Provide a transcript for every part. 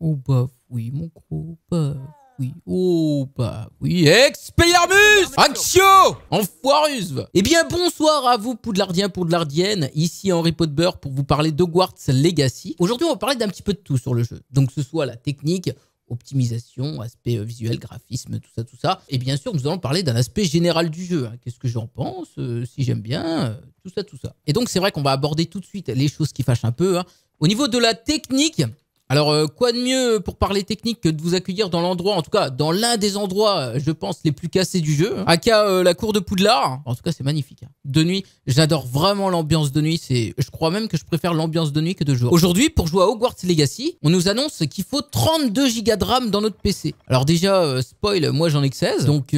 Oh bah oui, mon gros, bah oui. Oh bah oui, Expelliarmus Axio Enfoirus Eh bien bonsoir à vous Poudlardiens, Poudlardiennes, ici Henri Potbeur pour vous parler de Legacy. Aujourd'hui on va parler d'un petit peu de tout sur le jeu, donc ce soit la technique, optimisation, aspect euh, visuel, graphisme, tout ça, tout ça. Et bien sûr, nous allons parler d'un aspect général du jeu. Hein. Qu'est-ce que j'en pense, euh, si j'aime bien, euh, tout ça, tout ça. Et donc, c'est vrai qu'on va aborder tout de suite les choses qui fâchent un peu. Hein. Au niveau de la technique, alors, euh, quoi de mieux pour parler technique que de vous accueillir dans l'endroit, en tout cas dans l'un des endroits, euh, je pense, les plus cassés du jeu, aka hein. euh, la cour de Poudlard. En tout cas, c'est magnifique. Hein. De nuit, j'adore vraiment l'ambiance de nuit. C'est, Je crois même que je préfère l'ambiance de nuit que de jour. Aujourd'hui, pour jouer à Hogwarts Legacy, on nous annonce qu'il faut 32 Go de RAM dans notre PC. Alors déjà, spoil, moi j'en ai que 16, donc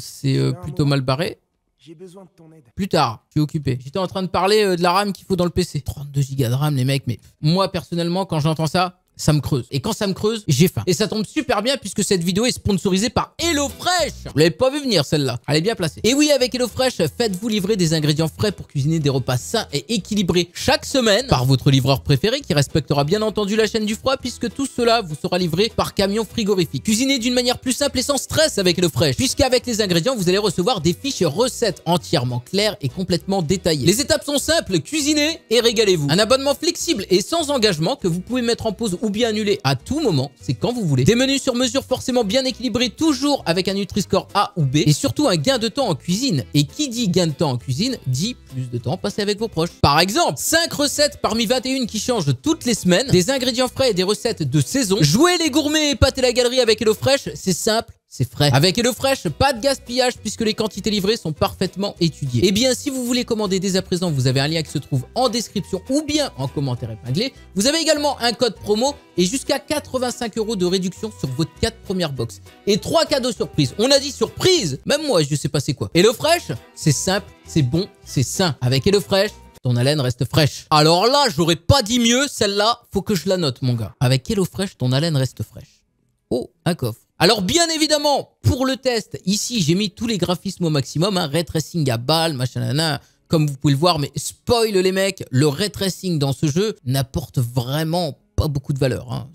c'est plutôt mal barré. J'ai besoin de ton aide. Plus tard, je suis occupé. J'étais en train de parler de la RAM qu'il faut dans le PC. 32 Go de RAM, les mecs, mais moi personnellement, quand j'entends ça, ça me creuse. Et quand ça me creuse, j'ai faim. Et ça tombe super bien puisque cette vidéo est sponsorisée par HelloFresh. Vous l'avez pas vu venir celle-là. Elle est bien placée. Et oui, avec HelloFresh, faites-vous livrer des ingrédients frais pour cuisiner des repas sains et équilibrés chaque semaine par votre livreur préféré qui respectera bien entendu la chaîne du froid puisque tout cela vous sera livré par camion frigorifique. Cuisinez d'une manière plus simple et sans stress avec HelloFresh puisqu'avec les ingrédients, vous allez recevoir des fiches recettes entièrement claires et complètement détaillées. Les étapes sont simples, cuisinez et régalez-vous. Un abonnement flexible et sans engagement que vous pouvez mettre en pause ou ou bien annuler à tout moment, c'est quand vous voulez. Des menus sur mesure forcément bien équilibrés, toujours avec un Nutri-Score A ou B, et surtout un gain de temps en cuisine. Et qui dit gain de temps en cuisine, dit plus de temps passé avec vos proches. Par exemple, 5 recettes parmi 21 qui changent toutes les semaines, des ingrédients frais et des recettes de saison. Jouer les gourmets et pâter la galerie avec HelloFresh, c'est simple, c'est frais. Avec HelloFresh, pas de gaspillage puisque les quantités livrées sont parfaitement étudiées. Et eh bien, si vous voulez commander dès à présent, vous avez un lien qui se trouve en description ou bien en commentaire épinglé. Vous avez également un code promo et jusqu'à 85 euros de réduction sur vos 4 premières boxes. Et 3 cadeaux surprises. On a dit surprise Même moi, je sais pas c'est quoi. HelloFresh, c'est simple, c'est bon, c'est sain. Avec HelloFresh, ton haleine reste fraîche. Alors là, j'aurais pas dit mieux, celle-là, faut que je la note, mon gars. Avec HelloFresh, ton haleine reste fraîche. Oh, un coffre. Alors bien évidemment, pour le test, ici, j'ai mis tous les graphismes au maximum, un hein. ray tracing à balles, machin, comme vous pouvez le voir, mais spoil les mecs, le retracing dans ce jeu n'apporte vraiment pas beaucoup de valeur. Hein.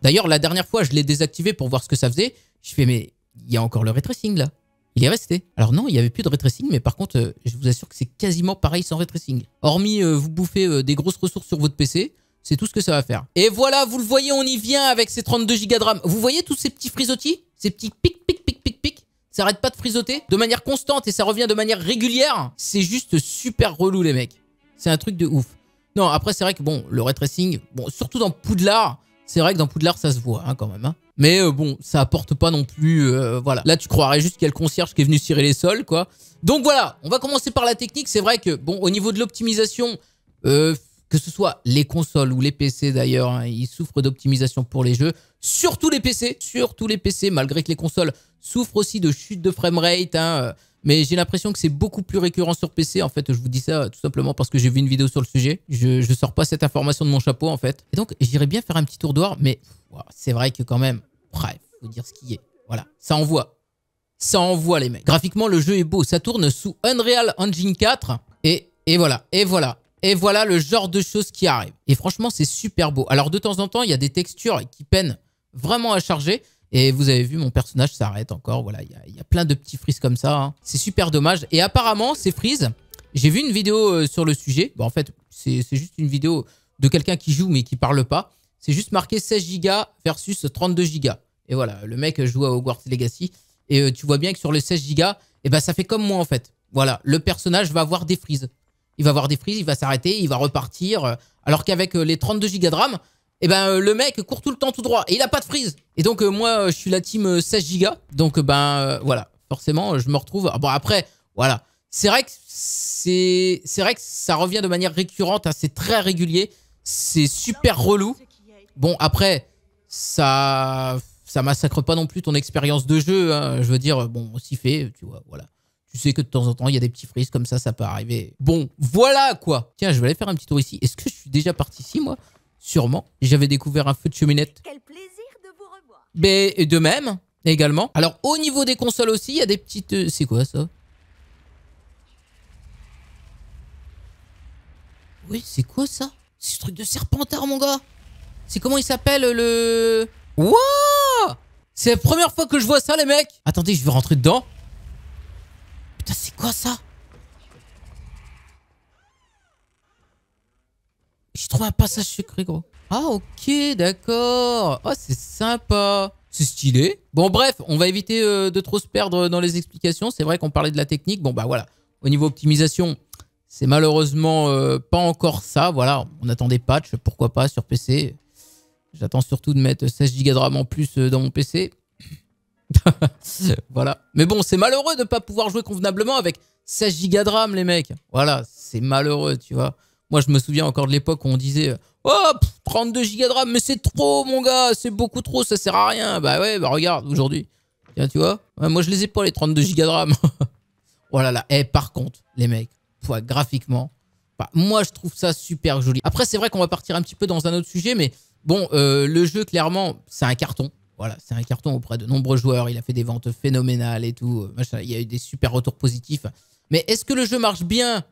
D'ailleurs, la dernière fois, je l'ai désactivé pour voir ce que ça faisait. Je fais, mais il y a encore le retracing là il est resté. Alors non, il n'y avait plus de retracing, mais par contre, euh, je vous assure que c'est quasiment pareil sans retracing. Hormis euh, vous bouffez euh, des grosses ressources sur votre PC, c'est tout ce que ça va faire. Et voilà, vous le voyez, on y vient avec ces 32 Go de RAM. Vous voyez tous ces petits frisottis Ces petits pic, pic, pic, pic, pic Ça arrête pas de frisoter de manière constante et ça revient de manière régulière. C'est juste super relou, les mecs. C'est un truc de ouf. Non, après, c'est vrai que bon, le retracing, bon, surtout dans Poudlard, c'est vrai que dans Poudlard, ça se voit hein, quand même. Hein. Mais euh, bon, ça apporte pas non plus... Euh, voilà. Là, tu croirais juste qu'il y concierge qui est venu cirer les sols, quoi. Donc voilà, on va commencer par la technique. C'est vrai que, bon, au niveau de l'optimisation... Euh, que ce soit les consoles ou les PC d'ailleurs, hein, ils souffrent d'optimisation pour les jeux, surtout les PC, surtout les PC, malgré que les consoles souffrent aussi de chute de framerate, hein, euh, mais j'ai l'impression que c'est beaucoup plus récurrent sur PC. En fait, je vous dis ça euh, tout simplement parce que j'ai vu une vidéo sur le sujet. Je ne sors pas cette information de mon chapeau, en fait. Et donc, j'irais bien faire un petit tour mais c'est vrai que quand même, bref, faut dire ce qui est. Voilà, ça envoie. Ça envoie, les mecs. Graphiquement, le jeu est beau. Ça tourne sous Unreal Engine 4. Et, et voilà, et voilà. Et voilà le genre de choses qui arrivent. Et franchement, c'est super beau. Alors de temps en temps, il y a des textures qui peinent vraiment à charger. Et vous avez vu, mon personnage s'arrête encore. Voilà, il y, a, plein de petits frises comme ça. Hein. C'est super dommage. Et apparemment, ces frises, j'ai vu une vidéo euh, sur le sujet. en fait, c'est juste une vidéo de quelqu'un qui joue mais qui parle pas. C'est juste marqué 16 Go versus 32 Go. Et voilà, le mec joue à Hogwarts Legacy. Et euh, tu vois bien que sur le 16 Go, eh ben, ça fait comme moi en fait. Voilà, le personnage va avoir des frises. Il va avoir des frises, il va s'arrêter, il va repartir. Alors qu'avec euh, les 32 Go de RAM, eh ben, euh, le mec court tout le temps tout droit et il n'a pas de frise. Et donc, euh, moi, je suis la team 16 Go. Donc, ben, voilà. Forcément, je me retrouve. Ah, bon, après, voilà. C'est vrai que c'est vrai que ça revient de manière récurrente, hein. c'est très régulier, c'est super relou. Bon après, ça ça massacre pas non plus ton expérience de jeu. Hein. Je veux dire, bon, si fait, tu vois, voilà. Tu sais que de temps en temps, il y a des petits frises comme ça, ça peut arriver. Bon, voilà quoi. Tiens, je vais aller faire un petit tour ici. Est-ce que je suis déjà parti ici, moi Sûrement. J'avais découvert un feu de cheminette. Quel plaisir de vous revoir. Mais de même, également. Alors, au niveau des consoles aussi, il y a des petites... Euh, c'est quoi ça Oui, c'est quoi ça C'est ce truc de serpentard, mon gars C'est comment il s'appelle, le... Wouah C'est la première fois que je vois ça, les mecs Attendez, je vais rentrer dedans quoi ça J'ai trouvé un passage secret, gros. Ah, ok, d'accord. Oh, c'est sympa. C'est stylé. Bon, bref, on va éviter euh, de trop se perdre dans les explications. C'est vrai qu'on parlait de la technique. Bon, bah voilà. Au niveau optimisation, c'est malheureusement euh, pas encore ça. Voilà, on attend des patchs, pourquoi pas, sur PC. J'attends surtout de mettre 16 Go de RAM en plus euh, dans mon PC. voilà. Mais bon, c'est malheureux de ne pas pouvoir jouer convenablement avec 16 gigas de RAM, les mecs. Voilà, c'est malheureux, tu vois. Moi, je me souviens encore de l'époque où on disait « Oh, 32 gigas de RAM, mais c'est trop, mon gars C'est beaucoup trop, ça sert à rien !» Bah ouais, bah regarde, aujourd'hui. Tiens, tu vois Moi, je les ai pas, les 32 gigas de RAM. oh là eh, par contre, les mecs, graphiquement, bah, moi, je trouve ça super joli. Après, c'est vrai qu'on va partir un petit peu dans un autre sujet, mais bon, euh, le jeu, clairement, c'est un carton voilà, c'est un carton auprès de nombreux joueurs. Il a fait des ventes phénoménales et tout. Il y a eu des super retours positifs. Mais est-ce que le jeu marche bien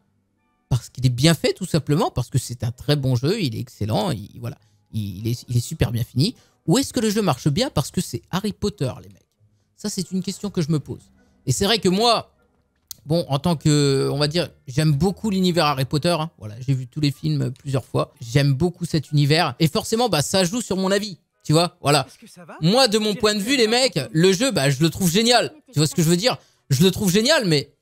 Parce qu'il est bien fait, tout simplement. Parce que c'est un très bon jeu. Il est excellent. Il, voilà, il est, super bien fini. Ou est-ce que le jeu marche bien parce que c'est Harry Potter, les mecs Ça, c'est une question que je me pose. Et c'est vrai que moi, bon, en tant que, on va dire, j'aime beaucoup l'univers Harry Potter. Hein. Voilà, j'ai vu tous les films plusieurs fois. J'aime beaucoup cet univers. Et forcément, bah, ça joue sur mon avis. Tu vois, voilà. Moi, de mon point de vue, les mecs, le jeu, bah, je le trouve génial. Tu vois ce que je veux dire Je le trouve génial, mais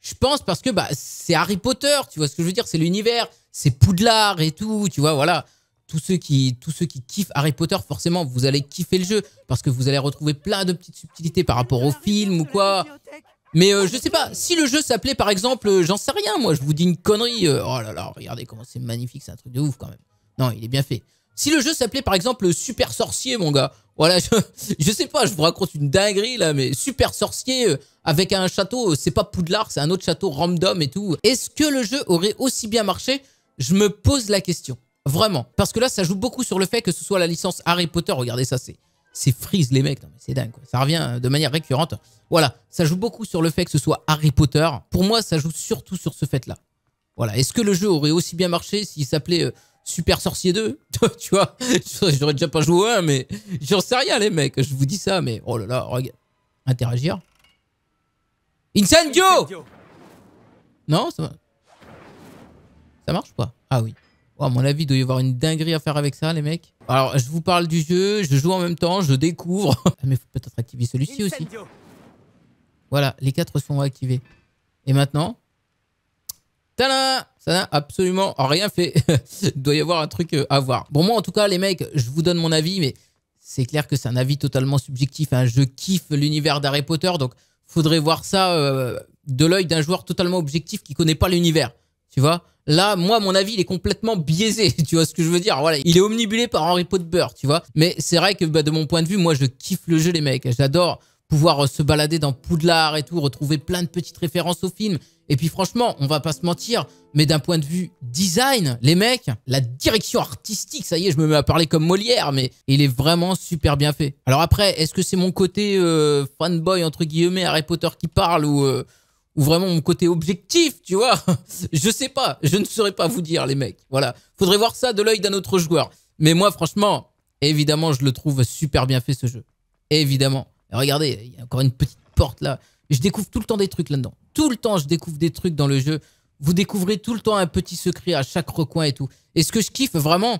je pense parce que bah, c'est Harry Potter, tu vois ce que je veux dire C'est l'univers, c'est Poudlard et tout, tu vois, voilà. Tous ceux, qui, tous ceux qui kiffent Harry Potter, forcément, vous allez kiffer le jeu parce que vous allez retrouver plein de petites subtilités par rapport au film ou quoi. Mais euh, je sais pas, si le jeu s'appelait par exemple, euh, j'en sais rien moi, je vous dis une connerie. Euh, oh là là, regardez comment c'est magnifique, c'est un truc de ouf quand même. Non, il est bien fait. Si le jeu s'appelait par exemple Super Sorcier, mon gars, voilà, je, sais pas, je vous raconte une dinguerie là, mais Super Sorcier euh, avec un château, euh, c'est pas Poudlard, c'est un autre château random et tout. Est-ce que le jeu aurait aussi bien marché Je me pose la question, vraiment. Parce que là, ça joue beaucoup sur le fait que ce soit la licence Harry Potter, regardez ça, c'est... C'est freeze les mecs, c'est dingue quoi. ça revient euh, de manière récurrente. Voilà, ça joue beaucoup sur le fait que ce soit Harry Potter. Pour moi, ça joue surtout sur ce fait-là. Voilà. Est-ce que le jeu aurait aussi bien marché s'il s'appelait Super Sorcier 2, tu vois. J'aurais déjà pas joué mais j'en sais rien, les mecs. Je vous dis ça, mais oh là là, regarde. Interagir. Incendio Non, ça, ça marche pas Ah oui. Oh, à mon avis, il doit y avoir une dinguerie à faire avec ça, les mecs. Alors, je vous parle du jeu, je joue en même temps, je découvre. Ah, mais faut peut-être activer celui-ci aussi. Voilà, les quatre sont activés. Et maintenant Tadam Ça n'a absolument rien fait. Il doit y avoir un truc euh, à voir. Bon, moi, en tout cas, les mecs, je vous donne mon avis, mais c'est clair que c'est un avis totalement subjectif. Hein. Je kiffe l'univers d'Harry Potter, donc faudrait voir ça euh, de l'œil d'un joueur totalement objectif qui connaît pas l'univers. Tu vois Là, moi, mon avis, il est complètement biaisé. Tu vois ce que je veux dire il est omnibulé par Harry Potter, tu vois Mais c'est vrai que bah, de mon point de vue, moi, je kiffe le jeu, les mecs. J'adore pouvoir euh, se balader dans Poudlard et tout, retrouver plein de petites références au film. Et puis franchement, on va pas se mentir, mais d'un point de vue design, les mecs, la direction artistique, ça y est, je me mets à parler comme Molière, mais il est vraiment super bien fait. Alors après, est-ce que c'est mon côté euh, fanboy, entre guillemets, Harry Potter qui parle ou... Euh, ou vraiment mon côté objectif, tu vois. je sais pas, je ne saurais pas vous dire, les mecs. Voilà, faudrait voir ça de l'œil d'un autre joueur. Mais moi, franchement, évidemment, je le trouve super bien fait ce jeu. Évidemment. Regardez, il y a encore une petite porte là. Je découvre tout le temps des trucs là-dedans tout le temps, je découvre des trucs dans le jeu. Vous découvrez tout le temps un petit secret à chaque recoin et tout. Et ce que je kiffe vraiment,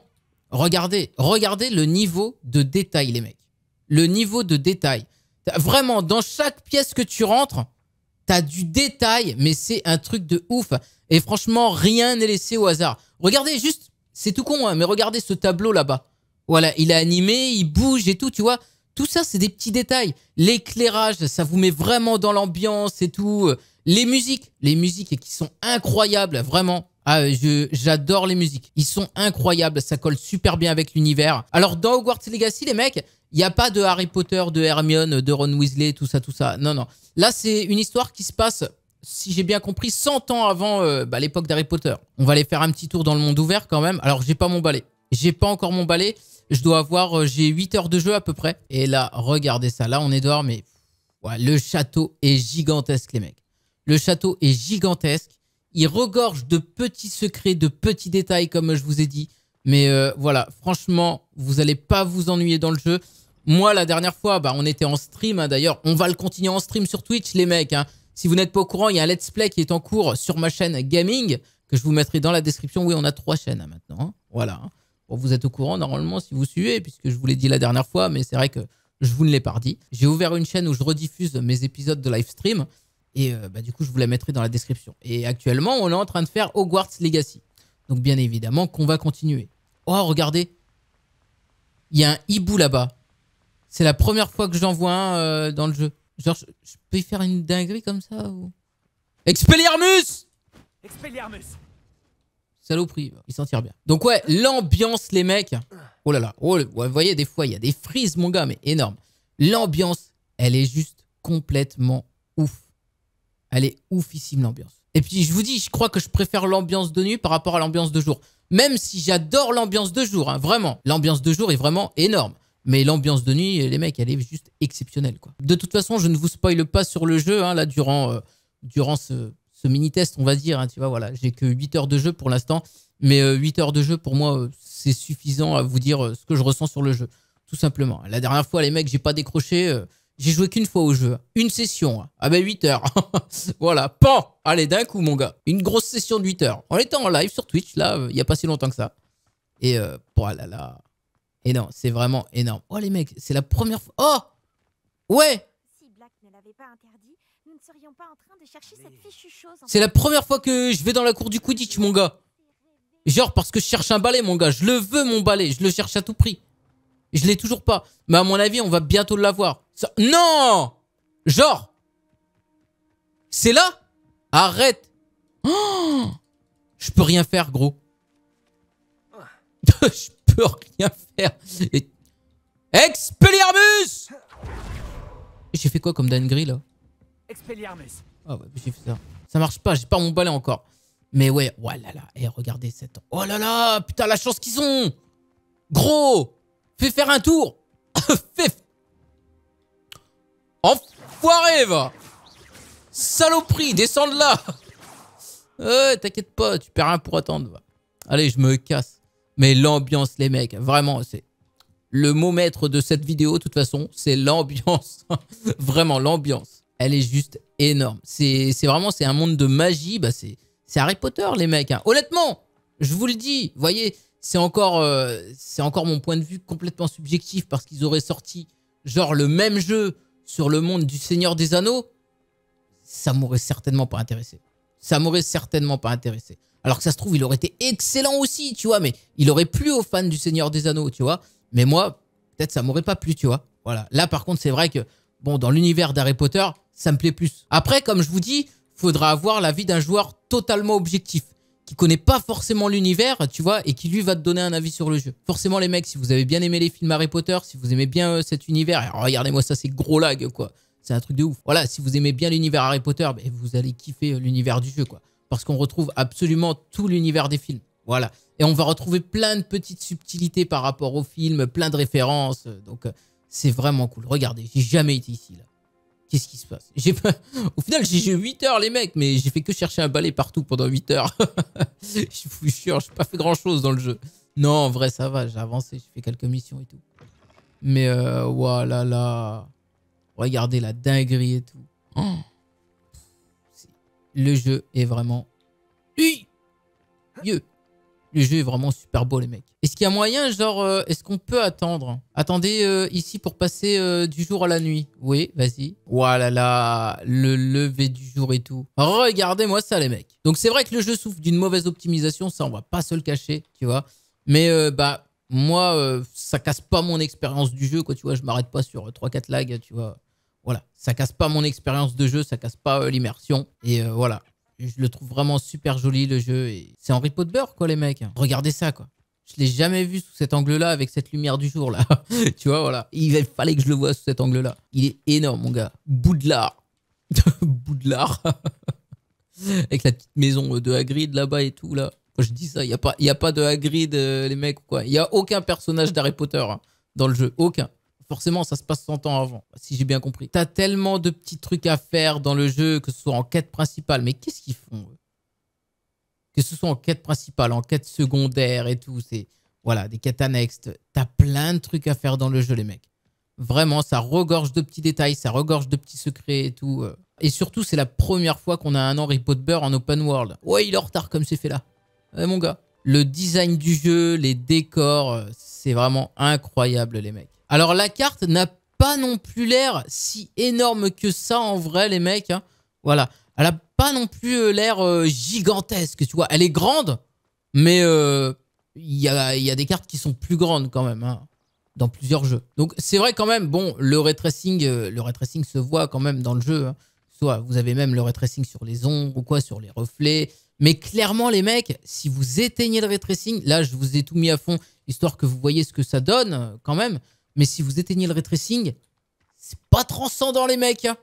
regardez, regardez le niveau de détail, les mecs. Le niveau de détail. Vraiment, dans chaque pièce que tu rentres, t'as du détail, mais c'est un truc de ouf. Et franchement, rien n'est laissé au hasard. Regardez juste, c'est tout con, hein, mais regardez ce tableau là-bas. Voilà, il est animé, il bouge et tout, tu vois. Tout ça, c'est des petits détails. L'éclairage, ça vous met vraiment dans l'ambiance et tout. Les musiques, les musiques qui sont incroyables, vraiment. Ah, j'adore les musiques. Ils sont incroyables, ça colle super bien avec l'univers. Alors dans Hogwarts Legacy, les mecs, il n'y a pas de Harry Potter, de Hermione, de Ron Weasley, tout ça, tout ça. Non, non. Là, c'est une histoire qui se passe, si j'ai bien compris, 100 ans avant euh, bah, l'époque d'Harry Potter. On va aller faire un petit tour dans le monde ouvert quand même. Alors j'ai pas mon balai. J'ai pas encore mon balai. Je dois avoir, euh, j'ai 8 heures de jeu à peu près. Et là, regardez ça. Là, on est dehors, mais le château est gigantesque, les mecs. Le château est gigantesque. Il regorge de petits secrets, de petits détails, comme je vous ai dit. Mais euh, voilà, franchement, vous n'allez pas vous ennuyer dans le jeu. Moi, la dernière fois, bah, on était en stream, hein. d'ailleurs. On va le continuer en stream sur Twitch, les mecs. Hein. Si vous n'êtes pas au courant, il y a un let's play qui est en cours sur ma chaîne Gaming, que je vous mettrai dans la description. Oui, on a trois chaînes hein, maintenant. Voilà. vous êtes au courant, normalement, si vous suivez, puisque je vous l'ai dit la dernière fois, mais c'est vrai que je vous ne l'ai pas dit. J'ai ouvert une chaîne où je rediffuse mes épisodes de live stream. Et euh, bah, du coup, je vous la mettrai dans la description. Et actuellement, on est en train de faire Hogwarts Legacy. Donc bien évidemment qu'on va continuer. Oh, regardez. Il y a un hibou là-bas. C'est la première fois que j'en vois un euh, dans le jeu. Genre, je, peux y faire une dinguerie comme ça ou... Expelliarmus Expelliarmus Saloperie, il s'en tire bien. Donc ouais, l'ambiance, les mecs. Oh là là, oh, vous voyez, des fois, il y a des frises, mon gars, mais énorme. L'ambiance, elle est juste complètement elle est oufissime l'ambiance. Et puis je vous dis, je crois que je préfère l'ambiance de nuit par rapport à l'ambiance de jour. Même si j'adore l'ambiance de jour, hein, vraiment. L'ambiance de jour est vraiment énorme. Mais l'ambiance de nuit, les mecs, elle est juste exceptionnelle. Quoi. De toute façon, je ne vous spoile pas sur le jeu, hein, là, durant, euh, durant ce, mini-test, on va dire. Hein, tu vois, voilà, j'ai que 8 heures de jeu pour l'instant. Mais 8 euh, heures de jeu, pour moi, euh, c'est suffisant à vous dire ce que je ressens sur le jeu. Tout simplement. La dernière fois, les mecs, j'ai pas décroché j'ai joué qu'une fois au jeu. Une session. Ah ben 8 heures. voilà. Pan Allez, d'un coup, mon gars. Une grosse session de 8 heures. On était en live sur Twitch, là, euh, il n'y a pas si longtemps que ça. Et oh là. Et non, c'est vraiment énorme. Oh, les mecs, c'est la première fois. Oh Ouais C'est la première fois que je vais dans la cour du Quidditch, mon gars. Genre parce que je cherche un balai, mon gars. Je le veux, mon balai. Je le cherche à tout prix. Je l'ai toujours pas. Mais à mon avis, on va bientôt l'avoir. Non Genre C'est là Arrête oh! Je peux rien faire, gros. Je peux rien faire. Expelliarmus J'ai fait quoi comme Dan Grey là Expelliarmus. Ah ouais, j'ai fait ça. Ça marche pas, j'ai pas mon balai encore. Mais ouais, oh là là. Et eh, regardez cette... Oh là là Putain, la chance qu'ils ont Gros Fais faire un tour Fais... Enfoiré, va Saloperie, descends de là T'inquiète pas, tu perds rien pour attendre. Allez, je me casse. Mais l'ambiance, les mecs, vraiment, c'est le mot maître de cette vidéo, de toute façon, c'est l'ambiance. vraiment, l'ambiance. Elle est juste énorme. C'est vraiment, c'est un monde de magie. Bah, c'est Harry Potter, les mecs. Hein. Honnêtement, je vous le dis, voyez, c'est encore, euh, c'est encore mon point de vue complètement subjectif parce qu'ils auraient sorti genre le même jeu sur le monde du Seigneur des Anneaux, ça m'aurait certainement pas intéressé. Ça m'aurait certainement pas intéressé. Alors que ça se trouve, il aurait été excellent aussi, tu vois, mais il aurait plu aux fans du Seigneur des Anneaux, tu vois. Mais moi, peut-être ça m'aurait pas plu, tu vois. Voilà. Là, par contre, c'est vrai que, bon, dans l'univers d'Harry Potter, ça me plaît plus. Après, comme je vous dis, faudra avoir l'avis d'un joueur totalement objectif qui connaît pas forcément l'univers, tu vois, et qui lui va te donner un avis sur le jeu. Forcément, les mecs, si vous avez bien aimé les films Harry Potter, si vous aimez bien euh, cet univers, regardez-moi ça, c'est gros lag, quoi. C'est un truc de ouf. Voilà, si vous aimez bien l'univers Harry Potter, ben, vous allez kiffer euh, l'univers du jeu, quoi. Parce qu'on retrouve absolument tout l'univers des films. Voilà. Et on va retrouver plein de petites subtilités par rapport au films, plein de références. Euh, donc, c'est vraiment cool. Regardez, j'ai jamais été ici, là. Qu'est-ce qui se passe j'ai Au final, j'ai joué 8 heures, les mecs, mais j'ai fait que chercher un balai partout pendant 8 heures. je vous jure, j'ai pas fait grand-chose dans le jeu. Non, en vrai, ça va, j'ai avancé, j'ai fait quelques missions et tout. Mais, euh, là, Regardez la dinguerie et tout. Oh. Le jeu est vraiment... mieux. Hein le jeu est vraiment super beau, les mecs. Est-ce qu'il y a moyen, genre, euh, est-ce qu'on peut attendre Attendez euh, ici pour passer euh, du jour à la nuit. Oui, vas-y. Voilà, là, le lever du jour et tout. Regardez-moi ça, les mecs. Donc, c'est vrai que le jeu souffre d'une mauvaise optimisation, ça, on va pas se le cacher, tu vois. Mais, bah, moi, ça casse pas mon expérience du jeu, quoi, tu vois. Je m'arrête pas sur 3-4 lags, tu vois. Voilà, ça casse pas mon expérience de jeu, ça casse pas l'immersion. Et voilà, je le trouve vraiment super joli le jeu. C'est Henri Potter quoi les mecs. Regardez ça quoi. Je l'ai jamais vu sous cet angle-là avec cette lumière du jour là. tu vois voilà. Il fallait que je le voie sous cet angle-là. Il est énorme mon gars. Boudelard. Boudelard. avec la petite maison euh, de Hagrid là-bas et tout là. je dis ça, il n'y a, pas, y a pas de Hagrid euh, les mecs quoi. Il n'y a aucun personnage d'Harry Potter hein, dans le jeu. Aucun forcément, ça se passe 100 ans avant, si j'ai bien compris. T'as tellement de petits trucs à faire dans le jeu, que ce soit en quête principale, mais qu'est-ce qu'ils font Que ce soit en quête principale, en quête secondaire et tout, c'est voilà, des quêtes annexes. T'as plein de trucs à faire dans le jeu, les mecs. Vraiment, ça regorge de petits détails, ça regorge de petits secrets et tout. Euh. Et surtout, c'est la première fois qu'on a un Henry Potter en open world. Ouais, il est en retard comme c'est fait là. Ouais, mon gars. Le design du jeu, les décors, euh, c'est vraiment incroyable, les mecs. Alors la carte n'a pas non plus l'air si énorme que ça en vrai les mecs. Hein. Voilà. Elle a pas non plus euh, l'air euh, gigantesque, tu vois. Elle est grande, mais euh, il y, a, des cartes qui sont plus grandes quand même hein, dans plusieurs jeux. Donc c'est vrai quand même, bon, le retracing, le se voit quand même dans le jeu. Hein. Soit vous avez même le retracing sur les ombres ou quoi, sur les reflets. Mais clairement les mecs, si vous éteignez le retracing, là je vous ai tout mis à fond, histoire que vous voyez ce que ça donne quand même. Mais si vous éteignez le retracing, c'est pas transcendant, les mecs. Hein.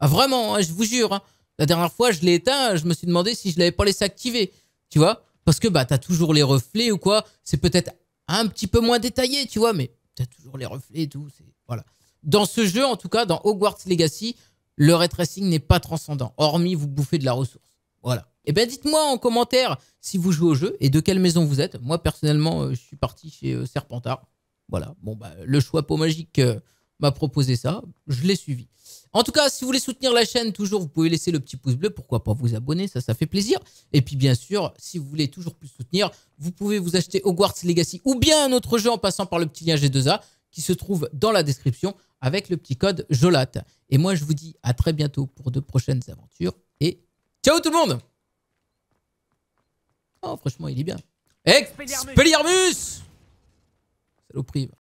Ah, vraiment, hein, je vous jure. Hein. La dernière fois, je l'ai éteint, je me suis demandé si je l'avais pas laissé activer. Tu vois Parce que bah, t'as toujours les reflets ou quoi. C'est peut-être un petit peu moins détaillé, tu vois, mais t'as toujours les reflets et tout. Voilà. Dans ce jeu, en tout cas, dans Hogwarts Legacy, le R-tracing n'est pas transcendant, hormis vous bouffez de la ressource. Voilà. Eh bien, dites-moi en commentaire si vous jouez au jeu et de quelle maison vous êtes. Moi, personnellement, euh, je suis parti chez euh, Serpentard. Voilà, bon, bah, le choix pot magique euh, m'a proposé ça, je l'ai suivi. En tout cas, si vous voulez soutenir la chaîne, toujours, vous pouvez laisser le petit pouce bleu, pourquoi pas vous abonner, ça, ça fait plaisir. Et puis, bien sûr, si vous voulez toujours plus soutenir, vous pouvez vous acheter Hogwarts Legacy ou bien un autre jeu en passant par le petit lien G2A qui se trouve dans la description avec le petit code JOLAT. Et moi, je vous dis à très bientôt pour de prochaines aventures et ciao tout le monde Oh, franchement, il est bien. Expelliarmus au privé.